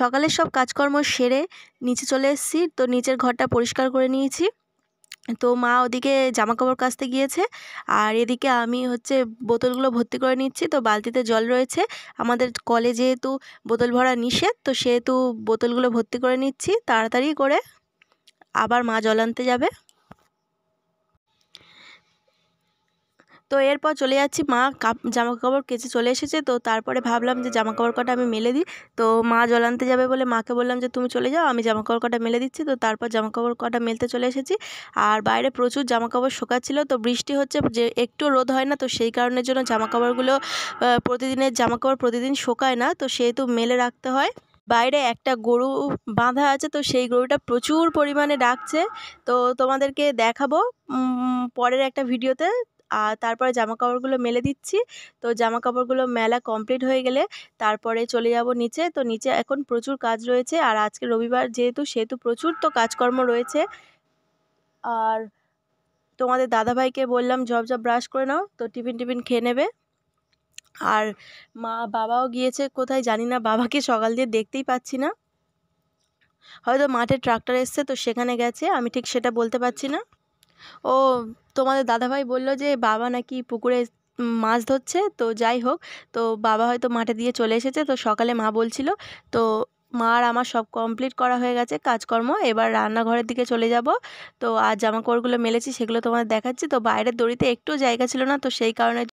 সকালের সব কাজকর্ম সেরে নিচে চলে এসেছি তো নিচের ঘরটা পরিষ্কার করে নিয়েছি তো মা ওদিকে জামা কাপড় কাচতে গিয়েছে আর এদিকে আমি হচ্ছে বোতলগুলো ভর্তি করে নিচ্ছি তো বালতিতে জল রয়েছে আমাদের কলে যেহেতু বোতল ভরা নিষেধ তো সেহেতু বোতলগুলো ভর্তি করে নিচ্ছি তাড়াতাড়ি করে আবার মা জল আনতে যাবে তো এরপর চলে যাচ্ছি মা কাপ জামা কাপড় কেচে চলে এসেছে তো তারপরে ভাবলাম যে জামা কাপড় কটা আমি মেলে দিই তো মা জল আনতে যাবে বলে মাকে বললাম যে তুমি চলে যাও আমি জামা কাপড় কটা মেলে দিচ্ছি তো তারপর জামা কাপড় কটা মেলতে চলে এসেছি আর বাইরে প্রচুর জামা কাপড় শোকাচ্ছিল তো বৃষ্টি হচ্ছে যে একটু রোদ হয় না তো সেই কারণের জন্য জামা কাপড়গুলো প্রতিদিনের জামা কাপড় প্রতিদিন শোকায় না তো সেহেতু মেলে রাখতে হয় বাইরে একটা গরু বাঁধা আছে তো সেই গরুটা প্রচুর পরিমাণে ডাকছে তো তোমাদেরকে দেখাবো পরের একটা ভিডিওতে আর তারপরে জামা কাপড়গুলো মেলে দিচ্ছি তো জামা কাপড়গুলো মেলা কমপ্লিট হয়ে গেলে তারপরে চলে যাব নিচে তো নিচে এখন প্রচুর কাজ রয়েছে আর আজকে রবিবার যেহেতু সেহেতু প্রচুর তো কাজকর্ম রয়েছে আর তোমাদের দাদাভাইকে বললাম জব জব ব্রাশ করে নাও তো টিফিন টিফিন খেয়ে নেবে আর মা বাবাও গিয়েছে কোথায় জানি না বাবাকে সকাল দিয়ে দেখতেই পাচ্ছি না হয়তো মাঠে ট্রাক্টর এসছে তো সেখানে গেছে আমি ঠিক সেটা বলতে পারছি না ও তোমাদের দাদাভাই বলল যে বাবা নাকি পুকুরে মাছ ধরছে তো যাই হোক তো বাবা হয়তো মাঠে দিয়ে চলে এসেছে তো সকালে মা বলছিল তো মা আর আমার সব কমপ্লিট করা হয়ে গেছে কাজকর্ম এবার রান্নাঘরের দিকে চলে যাব তো আর জামাকাপড়গুলো মেলেছি সেগুলো তোমাদের দেখাচ্ছি তো বাইরের দড়িতে একটু জায়গা ছিল না তো সেই কারণে